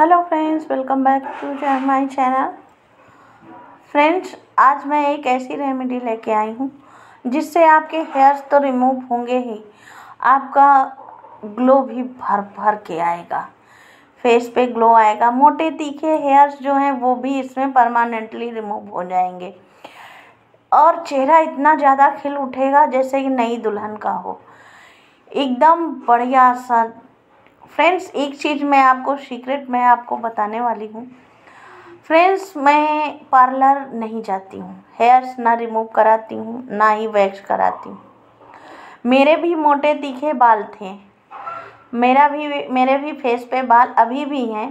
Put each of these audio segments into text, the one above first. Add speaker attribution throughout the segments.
Speaker 1: hello friends welcome back to my channel friends आज मैं एक ऐसी रेमेडी लेके आई हूँ जिससे आपके हेयर्स तो रिमूव होंगे ही आपका ग्लो भी भर भर के आएगा फेस पे ग्लो आएगा मोटे तीखे हेयर्स जो हैं वो भी इसमें परमानेंटली रिमूव हो जाएंगे और चेहरा इतना ज़्यादा खिल उठेगा जैसे कि नई दुल्हन का हो एकदम बढ़िया सा फ्रेंड्स एक चीज़ मैं आपको सीक्रेट मैं आपको बताने वाली हूँ फ्रेंड्स मैं पार्लर नहीं जाती हूँ हेयर्स ना रिमूव कराती हूँ ना ही वैक्स कराती हूँ मेरे भी मोटे तीखे बाल थे मेरा भी मेरे भी फेस पे बाल अभी भी हैं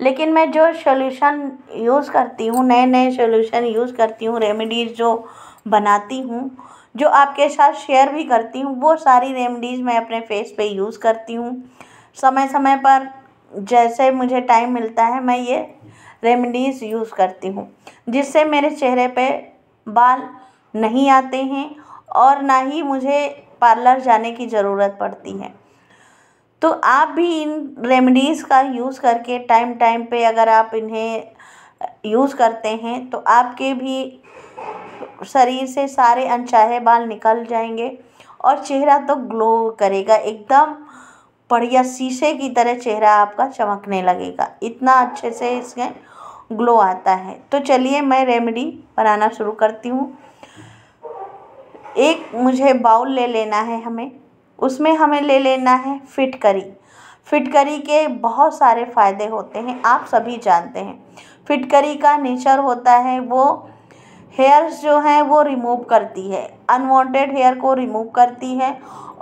Speaker 1: लेकिन मैं जो सोल्यूशन यूज़ करती हूँ नए नए सोल्यूशन यूज़ करती हूँ रेमेडीज़ जो बनाती हूँ जो आपके साथ शेयर भी करती हूँ वो सारी रेमेडीज़ मैं अपने फेस पे यूज़ करती हूँ समय समय पर जैसे मुझे टाइम मिलता है मैं ये रेमडीज़ यूज़ करती हूँ जिससे मेरे चेहरे पे बाल नहीं आते हैं और ना ही मुझे पार्लर जाने की ज़रूरत पड़ती है तो आप भी इन रेमडीज़ का यूज़ करके टाइम टाइम पे अगर आप इन्हें यूज़ करते हैं तो आपके भी शरीर से सारे अनचाहे बाल निकल जाएंगे और चेहरा तो ग्लो करेगा एकदम बढ़िया शीशे की तरह चेहरा आपका चमकने लगेगा इतना अच्छे से इसमें ग्लो आता है तो चलिए मैं रेमेडी बनाना शुरू करती हूँ एक मुझे बाउल ले लेना है हमें उसमें हमें ले लेना है फिट करी फिट करी के बहुत सारे फ़ायदे होते हैं आप सभी जानते हैं फिट करी का नेचर होता है वो हेयर्स जो हैं वो रिमूव करती है अनवांटेड हेयर को रिमूव करती है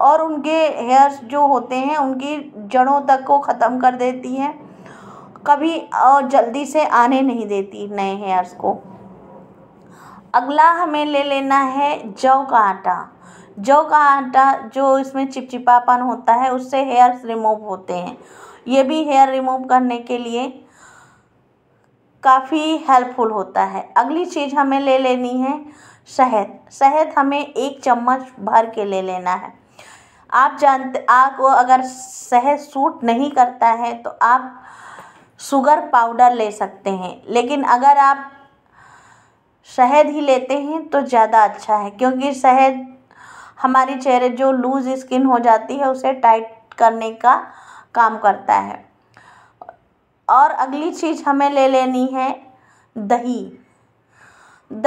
Speaker 1: और उनके हेयर्स जो होते हैं उनकी जड़ों तक को ख़त्म कर देती है कभी जल्दी से आने नहीं देती नए हेयर्स को अगला हमें ले लेना है जौ का आटा जौ का आटा जो इसमें चिपचिपापन होता है उससे हेयर्स रिमूव होते हैं ये भी हेयर रिमूव करने के लिए काफ़ी हेल्पफुल होता है अगली चीज़ हमें ले लेनी है शहद शहद हमें एक चम्मच भर के ले लेना है आप जानते आपको अगर शहद सूट नहीं करता है तो आप शुगर पाउडर ले सकते हैं लेकिन अगर आप शहद ही लेते हैं तो ज़्यादा अच्छा है क्योंकि शहद हमारी चेहरे जो लूज़ स्किन हो जाती है उसे टाइट करने का काम करता है और अगली चीज़ हमें ले लेनी है दही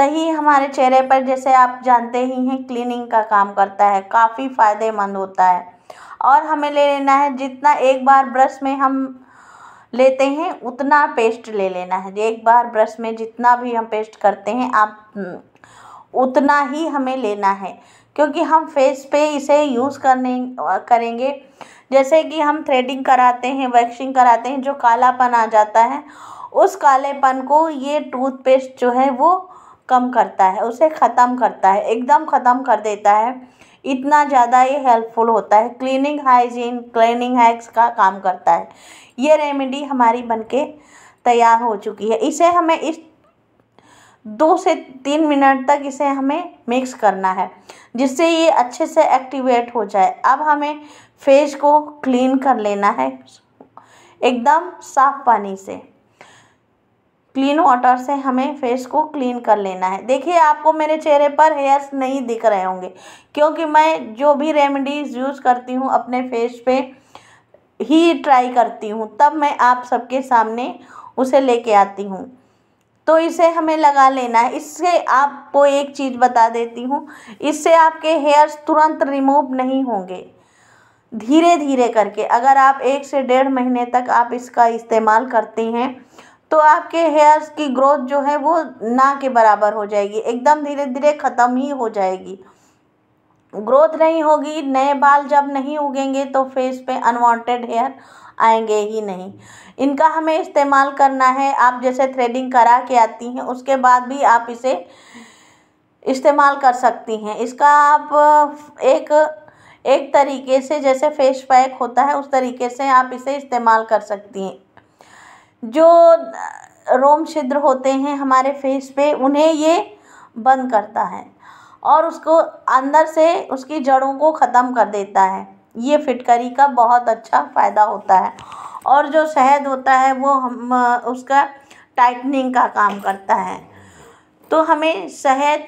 Speaker 1: दही हमारे चेहरे पर जैसे आप जानते ही हैं क्लीनिंग का काम करता है काफ़ी फ़ायदेमंद होता है और हमें ले लेना है जितना एक बार ब्रश में हम लेते हैं उतना पेस्ट ले लेना है एक बार ब्रश में जितना भी हम पेस्ट करते हैं आप उतना ही हमें लेना है क्योंकि हम फेस पे इसे यूज़ करने करेंगे जैसे कि हम थ्रेडिंग कराते हैं वैक्सिंग कराते हैं जो कालापन आ जाता है उस कालेपन को ये टूथपेस्ट जो है वो कम करता है उसे ख़त्म करता है एकदम ख़त्म कर देता है इतना ज़्यादा ये हेल्पफुल होता है क्लीनिंग हाइजीन क्लीनिंग हैक्स का काम करता है ये रेमेडी हमारी बनके तैयार हो चुकी है इसे हमें इस दो से तीन मिनट तक इसे हमें मिक्स करना है जिससे ये अच्छे से एक्टिवेट हो जाए अब हमें फेस को क्लीन कर लेना है एकदम साफ पानी से क्लीन वाटर से हमें फेस को क्लीन कर लेना है देखिए आपको मेरे चेहरे पर हेयर्स नहीं दिख रहे होंगे क्योंकि मैं जो भी रेमेडीज़ यूज़ करती हूँ अपने फेस पे ही ट्राई करती हूँ तब मैं आप सबके सामने उसे लेके आती हूँ तो इसे हमें लगा लेना है इससे आपको एक चीज़ बता देती हूँ इससे आपके हेयर्स तुरंत रिमूव नहीं होंगे धीरे धीरे करके अगर आप एक से डेढ़ महीने तक आप इसका इस्तेमाल करते हैं तो आपके हेयर्स की ग्रोथ जो है वो ना के बराबर हो जाएगी एकदम धीरे धीरे ख़त्म ही हो जाएगी ग्रोथ नहीं होगी नए बाल जब नहीं उगेंगे तो फेस पे अनवांटेड हेयर आएंगे ही नहीं इनका हमें इस्तेमाल करना है आप जैसे थ्रेडिंग करा के आती हैं उसके बाद भी आप इसे इस्तेमाल कर सकती हैं इसका आप एक एक तरीके से जैसे फेस पैक होता है उस तरीके से आप इसे इस्तेमाल कर सकती हैं जो रोम छिद्र होते हैं हमारे फेस पे उन्हें ये बंद करता है और उसको अंदर से उसकी जड़ों को ख़त्म कर देता है ये फिटकरी का बहुत अच्छा फ़ायदा होता है और जो शहद होता है वो हम उसका टाइटनिंग का काम करता है तो हमें शहद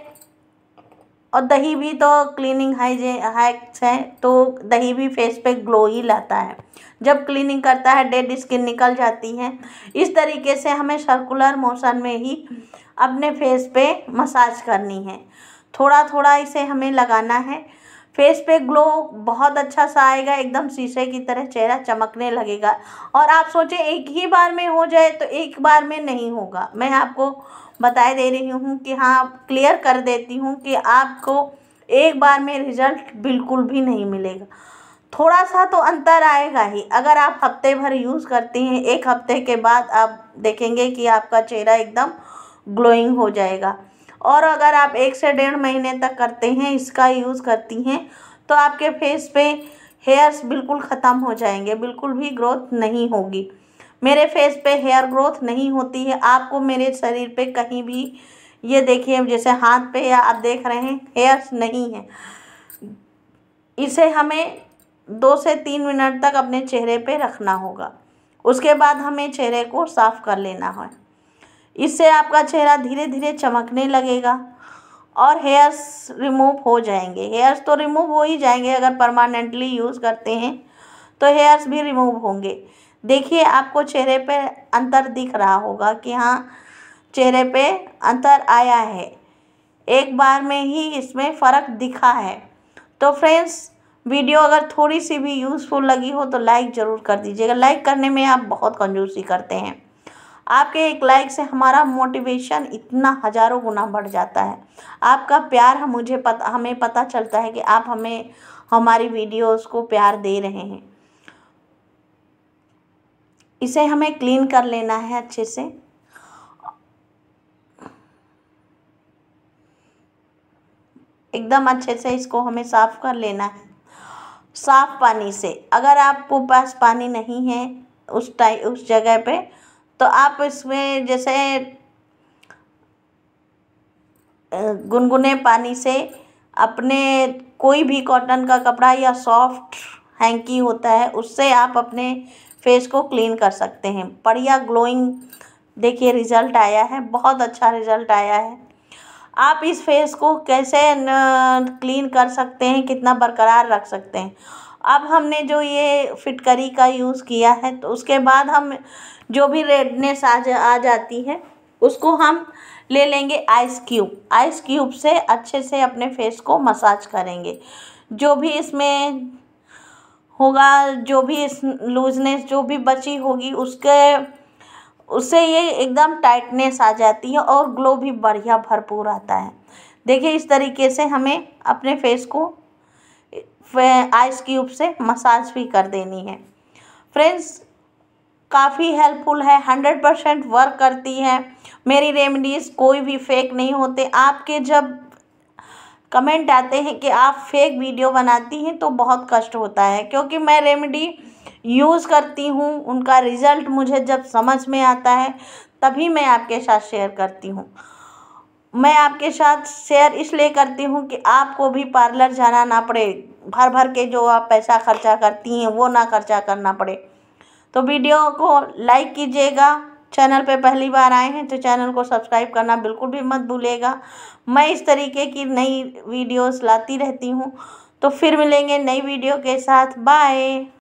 Speaker 1: और दही भी तो क्लीनिंग हाइजे हाइक्स हैं तो दही भी फेस पे ग्लो ही लाता है जब क्लीनिंग करता है डेड स्किन निकल जाती है इस तरीके से हमें सर्कुलर मोशन में ही अपने फेस पे मसाज करनी है थोड़ा थोड़ा इसे हमें लगाना है फेस पे ग्लो बहुत अच्छा सा आएगा एकदम शीशे की तरह चेहरा चमकने लगेगा और आप सोचें एक ही बार में हो जाए तो एक बार में नहीं होगा मैं आपको बताए दे रही हूँ कि हाँ क्लियर कर देती हूँ कि आपको एक बार में रिजल्ट बिल्कुल भी नहीं मिलेगा थोड़ा सा तो अंतर आएगा ही अगर आप हफ्ते भर यूज़ करती हैं एक हफ्ते के बाद आप देखेंगे कि आपका चेहरा एकदम ग्लोइंग हो जाएगा और अगर आप एक से डेढ़ महीने तक करते हैं इसका यूज़ करती हैं तो आपके फेस पे हेयर्स बिल्कुल ख़त्म हो जाएंगे बिल्कुल भी ग्रोथ नहीं होगी मेरे फेस पे हेयर ग्रोथ नहीं होती है आपको मेरे शरीर पे कहीं भी ये देखिए जैसे हाथ पे या आप देख रहे हैं हेयर्स नहीं हैं इसे हमें दो से तीन मिनट तक अपने चेहरे पे रखना होगा उसके बाद हमें चेहरे को साफ़ कर लेना है इससे आपका चेहरा धीरे धीरे चमकने लगेगा और हेयर्स रिमूव हो जाएंगे हेयर्स तो रिमूव हो ही जाएंगे अगर परमानेंटली यूज़ करते हैं तो हेयर्स भी रिमूव होंगे देखिए आपको चेहरे पे अंतर दिख रहा होगा कि हाँ चेहरे पे अंतर आया है एक बार में ही इसमें फ़र्क दिखा है तो फ्रेंड्स वीडियो अगर थोड़ी सी भी यूज़फुल लगी हो तो लाइक ज़रूर कर दीजिएगा लाइक करने में आप बहुत कंजूसी करते हैं आपके एक लाइक से हमारा मोटिवेशन इतना हज़ारों गुना बढ़ जाता है आपका प्यार हम मुझे पता हमें पता चलता है कि आप हमें हमारी वीडियोस को प्यार दे रहे हैं इसे हमें क्लीन कर लेना है अच्छे से एकदम अच्छे से इसको हमें साफ़ कर लेना है साफ़ पानी से अगर आपको पास पानी नहीं है उस टाइम उस जगह पे तो आप इसमें जैसे गुनगुने पानी से अपने कोई भी कॉटन का कपड़ा या सॉफ्ट हैंकी होता है उससे आप अपने फेस को क्लीन कर सकते हैं बढ़िया ग्लोइंग देखिए रिज़ल्ट आया है बहुत अच्छा रिज़ल्ट आया है आप इस फेस को कैसे क्लीन कर सकते हैं कितना बरकरार रख सकते हैं अब हमने जो ये फिटकरी का यूज़ किया है तो उसके बाद हम जो भी रेडनेस आ जा आ जाती है उसको हम ले लेंगे आइस क्यूब आइस क्यूब से अच्छे से अपने फेस को मसाज करेंगे जो भी इसमें होगा जो भी इस लूजनेस जो भी बची होगी उसके उससे ये एकदम टाइटनेस आ जाती है और ग्लो भी बढ़िया भरपूर आता है देखिए इस तरीके से हमें अपने फेस को आइस क्यूब से मसाज भी कर देनी है फ्रेंड्स काफ़ी हेल्पफुल है हंड्रेड परसेंट वर्क करती है मेरी रेमडीज़ कोई भी फेक नहीं होते आपके जब कमेंट आते हैं कि आप फेक वीडियो बनाती हैं तो बहुत कष्ट होता है क्योंकि मैं रेमडी यूज़ करती हूँ उनका रिज़ल्ट मुझे जब समझ में आता है तभी मैं आपके साथ शेयर करती हूँ मैं आपके साथ शेयर इसलिए करती हूँ कि आपको भी पार्लर जाना ना पड़े भर भर के जो आप पैसा खर्चा करती हैं वो ना खर्चा करना पड़े तो वीडियो को लाइक कीजिएगा चैनल पे पहली बार आए हैं तो चैनल को सब्सक्राइब करना बिल्कुल भी मत भूलेगा मैं इस तरीके की नई वीडियोस लाती रहती हूँ तो फिर मिलेंगे नई वीडियो के साथ बाय